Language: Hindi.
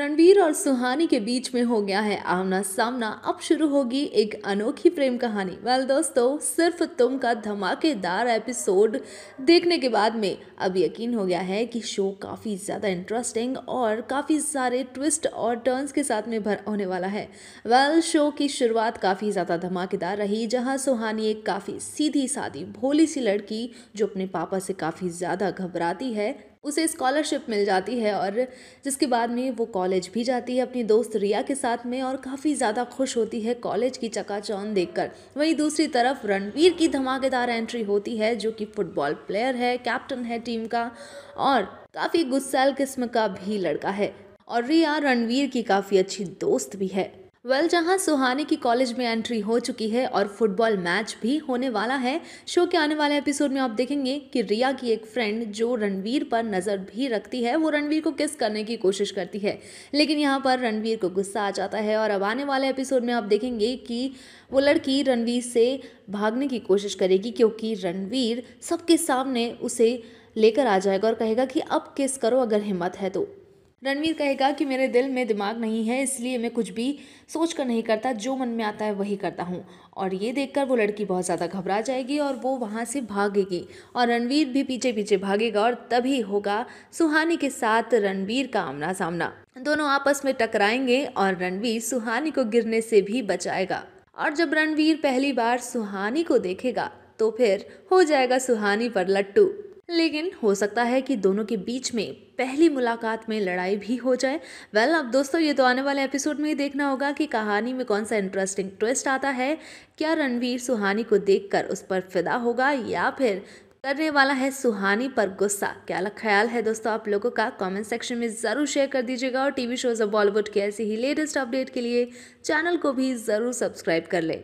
रणवीर और सुहानी के बीच में हो गया है आमना सामना अब शुरू होगी एक अनोखी प्रेम कहानी वेल दोस्तों सिर्फ तुम का धमाकेदार एपिसोड देखने के बाद में अब यकीन हो गया है कि शो काफ़ी ज़्यादा इंटरेस्टिंग और काफ़ी सारे ट्विस्ट और टर्न्स के साथ में भर होने वाला है वेल शो की शुरुआत काफ़ी ज़्यादा धमाकेदार रही जहाँ सुहानी एक काफ़ी सीधी सादी भोली सी लड़की जो अपने पापा से काफ़ी ज़्यादा घबराती है उसे स्कॉलरशिप मिल जाती है और जिसके बाद में वो कॉलेज भी जाती है अपनी दोस्त रिया के साथ में और काफ़ी ज़्यादा खुश होती है कॉलेज की चकाचौन देखकर वहीं दूसरी तरफ रणवीर की धमाकेदार एंट्री होती है जो कि फुटबॉल प्लेयर है कैप्टन है टीम का और काफ़ी गुस्साल किस्म का भी लड़का है और रिया रणवीर की काफ़ी अच्छी दोस्त भी है वेल well, जहां सुहाने की कॉलेज में एंट्री हो चुकी है और फुटबॉल मैच भी होने वाला है शो के आने वाले एपिसोड में आप देखेंगे कि रिया की एक फ्रेंड जो रणवीर पर नज़र भी रखती है वो रणवीर को किस करने की कोशिश करती है लेकिन यहाँ पर रणवीर को गुस्सा आ जाता है और अब आने वाले एपिसोड में आप देखेंगे कि वो लड़की रणवीर से भागने की कोशिश करेगी क्योंकि रणवीर सबके सामने उसे लेकर आ जाएगा और कहेगा कि अब किस करो अगर हिम्मत है तो रणवीर कहेगा कि मेरे दिल में दिमाग नहीं है इसलिए मैं कुछ भी सोच कर नहीं करता जो मन में आता है वही करता हूँ और ये देखकर वो लड़की बहुत ज़्यादा घबरा जाएगी और वो वहाँ से भागेगी और रणवीर भी पीछे पीछे भागेगा और तभी होगा सुहानी के साथ रणवीर का आमना सामना दोनों आपस में टकराएंगे और रणवीर सुहानी को गिरने से भी बचाएगा और जब रणवीर पहली बार सुहानी को देखेगा तो फिर हो जाएगा सुहानी पर लट्टू लेकिन हो सकता है कि दोनों के बीच में पहली मुलाकात में लड़ाई भी हो जाए वेल well, अब दोस्तों ये तो आने वाले एपिसोड में ही देखना होगा कि कहानी में कौन सा इंटरेस्टिंग ट्विस्ट आता है क्या रणवीर सुहानी को देखकर उस पर फिदा होगा या फिर करने वाला है सुहानी पर गुस्सा क्या ख्याल है दोस्तों आप लोगों का कमेंट सेक्शन में ज़रूर शेयर कर दीजिएगा और टीवी शोज़ ऑफ बॉलीवुड के ऐसे ही लेटेस्ट अपडेट के लिए चैनल को भी ज़रूर सब्सक्राइब कर लें